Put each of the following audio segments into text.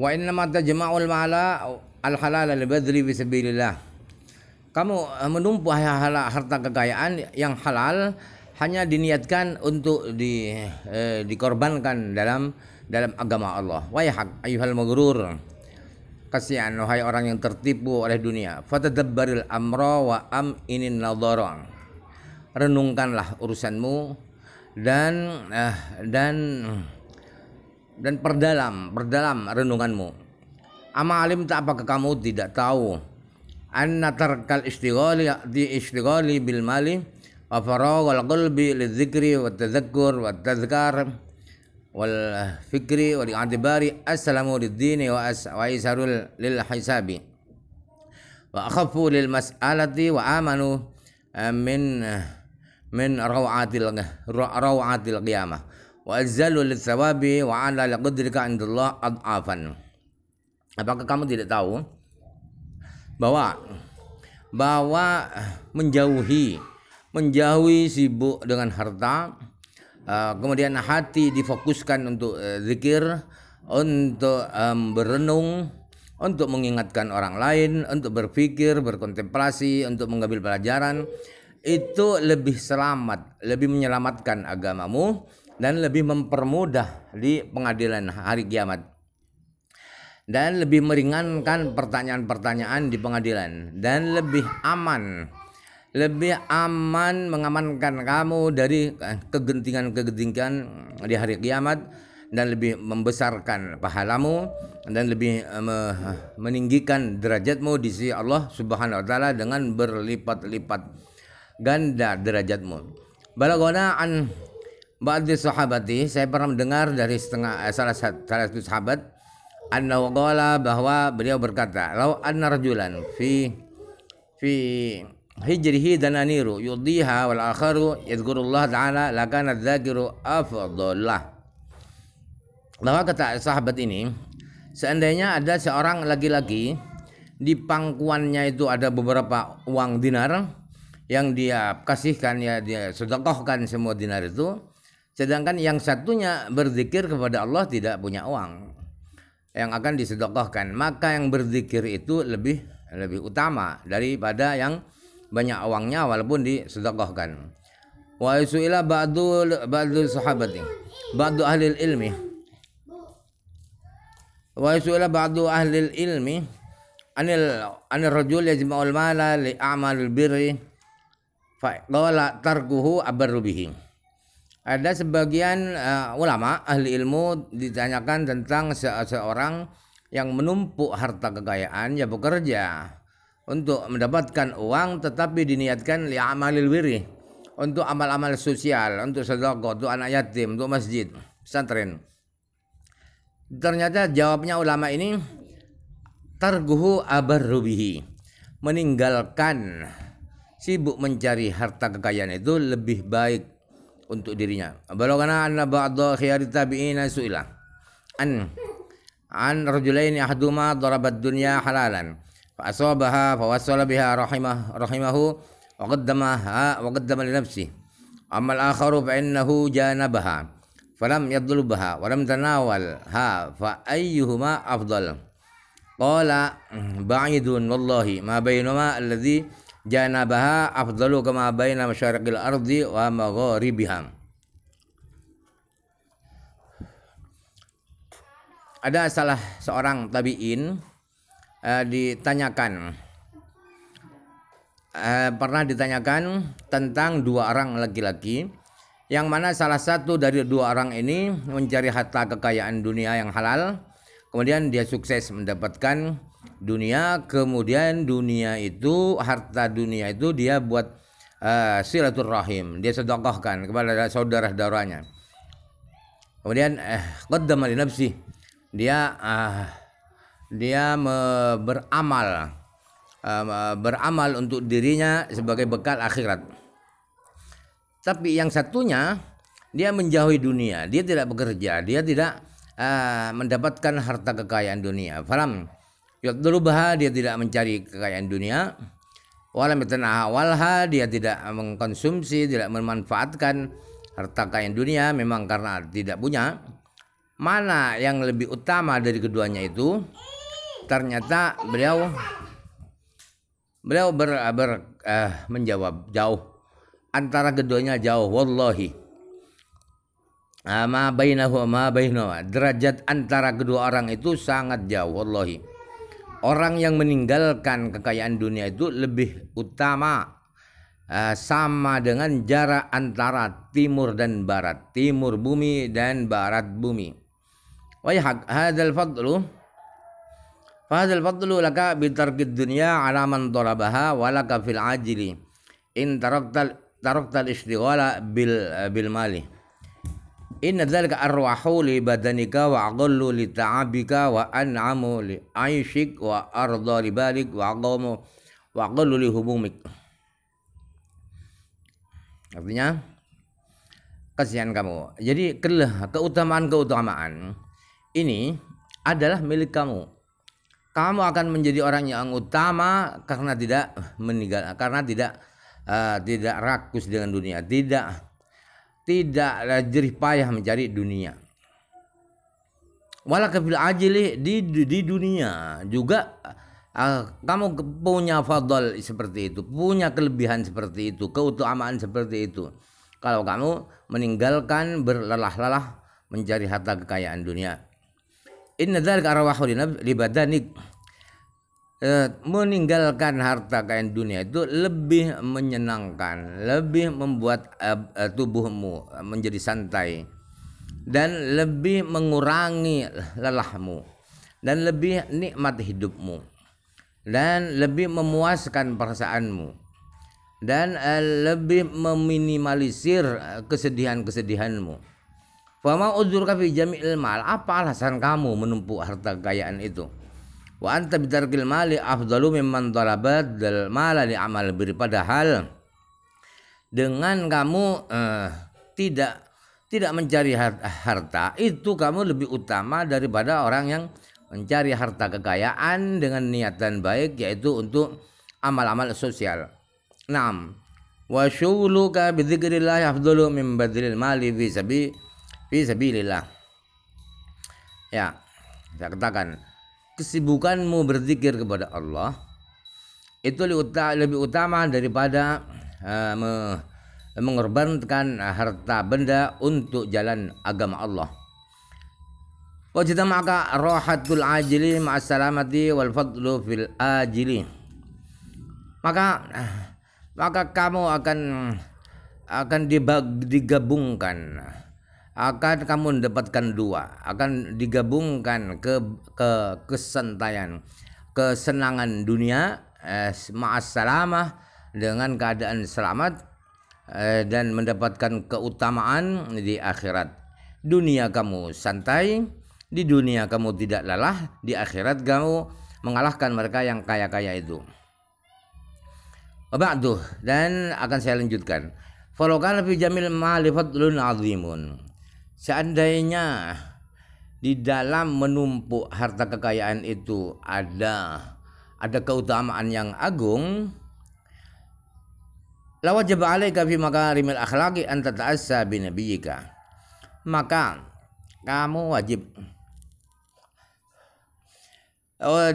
Wa innama tajma'ul mala al halala li badri fi sabilillah. Kamu eh, menumpah harta kekayaan yang halal hanya diniatkan untuk di eh, dikorbankan dalam dalam agama Allah. Wayhak ayuhal maghrur. Kasihan wahai orang yang tertipu oleh dunia. Fatadabbaril amra wa am inin nadhara. Renungkanlah urusanmu dan eh, dan dan perdalam, perdalam renunganmu. Ama alim tak apakah kamu tidak tahu anna tarkal istighali di istighali bil mali wa faraghal qalbi lidzikri wa tadhakkur wa tadhkar wal fikri wa i'tibari assalamu lid-dini wa wa isarul lil hisabi wa akhafu lil mas'alati wa amanu min min rawatil rawatil qiyamah wa azzalu wa ala indallah apakah kamu tidak tahu bahwa bahwa menjauhi menjauhi sibuk dengan harta eh, kemudian hati difokuskan untuk eh, zikir untuk berenung eh, untuk mengingatkan orang lain untuk berpikir berkontemplasi untuk mengambil pelajaran itu lebih selamat lebih menyelamatkan agamamu dan lebih mempermudah di pengadilan hari kiamat dan lebih meringankan pertanyaan-pertanyaan di pengadilan dan lebih aman lebih aman mengamankan kamu dari eh, kegentingan-kegentingan di hari kiamat dan lebih membesarkan pahalamu dan lebih eh, meninggikan derajatmu di sisi Allah Subhanahu wa taala dengan berlipat-lipat ganda derajatmu. Balagona an Ba'di sahabati, saya pernah mendengar dari setengah eh, salah satu, salah satu sahabat annahu qala bahwa beliau berkata, law anna rajulan fi fi hijrihi dananiru yudhiha wal akharu yadhkurullah ta'ala lakana dzakiru afdhalah Bahwa kata sahabat ini, seandainya ada seorang laki-laki di pangkuannya itu ada beberapa uang dinar yang dia kasihkan ya dia sedekahkan semua dinar itu Sedangkan yang satunya berzikir kepada Allah tidak punya uang yang akan disedekahkan. Maka yang berzikir itu lebih lebih utama daripada yang banyak uangnya walaupun disedekahkan. Wa isuila ba'du ba'du sahabati ba'du ahli ilmi. Wa isuila ba'du ahli ilmi anil anil rajul yajma'ul mala li amal birri fa qala tarkuhu abarru bihi ada sebagian uh, ulama ahli ilmu ditanyakan tentang seorang yang menumpuk harta kekayaan ya bekerja untuk mendapatkan uang tetapi diniatkan li amalil wiri untuk amal-amal sosial, untuk sedekah, untuk anak yatim, untuk masjid, pesantren. Ternyata jawabnya ulama ini targuhu rubihi Meninggalkan sibuk mencari harta kekayaan itu lebih baik untuk dirinya. Balagana anna ba'dha khiyari tabi'ina su'ila an an rajulain ahduma darabat dunya halalan fa asabaha fa wasala biha rahimah rahimahu wa qaddamaha wa qaddama li nafsihi amma al-akharu fa innahu janabaha falam yadlubaha wa lam tanawalha fa ayyuhuma afdal qala ba'idun wallahi ma bainama alladhi janabaha afdalu kama baina masyariqil ardi wa magharibiha ada salah seorang tabiin uh, ditanyakan uh, pernah ditanyakan tentang dua orang laki-laki yang mana salah satu dari dua orang ini mencari harta kekayaan dunia yang halal kemudian dia sukses mendapatkan dunia kemudian dunia itu harta dunia itu dia buat uh, silaturahim dia sedekahkan kepada saudara-saudaranya kemudian eh nafsi dia uh, dia me, beramal uh, beramal untuk dirinya sebagai bekal akhirat tapi yang satunya dia menjauhi dunia dia tidak bekerja dia tidak uh, mendapatkan harta kekayaan dunia paham dulu Yadrubaha dia tidak mencari kekayaan dunia. Walam walha dia tidak mengkonsumsi, tidak memanfaatkan harta kekayaan dunia memang karena tidak punya. Mana yang lebih utama dari keduanya itu? Ternyata beliau beliau ber, ber eh, menjawab jauh antara keduanya jauh wallahi ah, ma bainahu ma bainahu derajat antara kedua orang itu sangat jauh wallahi orang yang meninggalkan kekayaan dunia itu lebih utama eh, sama dengan jarak antara timur dan barat, timur bumi dan barat bumi. Wa hadzal fadlu hadzal fadlu laka tarkid dunya ala man talabaha wa laka fil ajili in taraktal taraktal istighala bil eh, bil mali. Inna dzalika arwahu li badanika wa aqallu li ta'abika wa an'amu li aishik wa arda li balik wa aqamu wa aqallu li hubumik. Artinya kasihan kamu. Jadi keutamaan-keutamaan ini adalah milik kamu. Kamu akan menjadi orang yang utama karena tidak meninggal karena tidak uh, tidak rakus dengan dunia, tidak tidaklah jerih payah mencari dunia Walau kafil ajilih di, di di dunia juga uh, kamu punya fadl seperti itu punya kelebihan seperti itu keutamaan seperti itu kalau kamu meninggalkan berlelah-lelah mencari harta kekayaan dunia inna dzalika arwahu li badanik Eh, meninggalkan harta kain dunia itu lebih menyenangkan, lebih membuat eh, eh, tubuhmu menjadi santai dan lebih mengurangi lelahmu dan lebih nikmat hidupmu dan lebih memuaskan perasaanmu dan lebih meminimalisir kesedihan-kesedihanmu. Fama uzur kafi apa alasan kamu menumpuk harta kekayaan itu? Wa anta bidarkil mali afdalu mimman talabat dal mala li amal bir padahal dengan kamu eh, tidak tidak mencari harta itu kamu lebih utama daripada orang yang mencari harta kekayaan dengan niatan baik yaitu untuk amal-amal sosial. 6. Wa syughluka bi dzikrillah afdalu min badril mali fi sabi fi sabilillah. Ya, saya katakan kesibukanmu berzikir kepada Allah itu lebih utama daripada uh, me mengorbankan harta benda untuk jalan agama Allah. Wajib maka rohatul ajili ma'asalamati wal fadlu fil ajili. Maka maka kamu akan akan dibag, digabungkan akan kamu mendapatkan dua akan digabungkan ke ke kesentayan kesenangan dunia eh, ma'as salamah dengan keadaan selamat eh, dan mendapatkan keutamaan di akhirat dunia kamu santai di dunia kamu tidak lelah di akhirat kamu mengalahkan mereka yang kaya-kaya itu tuh dan akan saya lanjutkan Falokan fi jamil azimun Seandainya di dalam menumpuk harta kekayaan itu ada ada keutamaan yang agung la wajib alaika fi makarimil akhlaqi an tata'assa bi nabiyika maka kamu wajib oh,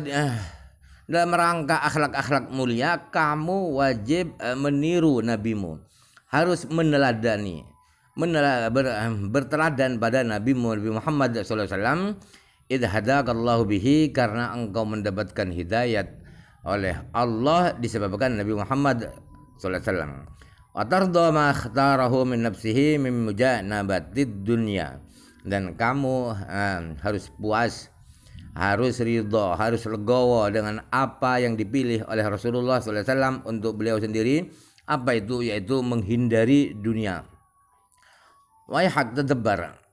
dalam rangka akhlak-akhlak mulia kamu wajib eh, meniru nabimu harus meneladani berteladan pada Nabi Muhammad SAW idhadakallahu bihi karena engkau mendapatkan hidayat oleh Allah disebabkan Nabi Muhammad SAW Watardo ma akhtarahu min nafsihi min mujanabatid dunya dan kamu eh, harus puas harus ridho, harus legowo dengan apa yang dipilih oleh Rasulullah SAW untuk beliau sendiri. Apa itu? Yaitu menghindari dunia. واي حق تدبر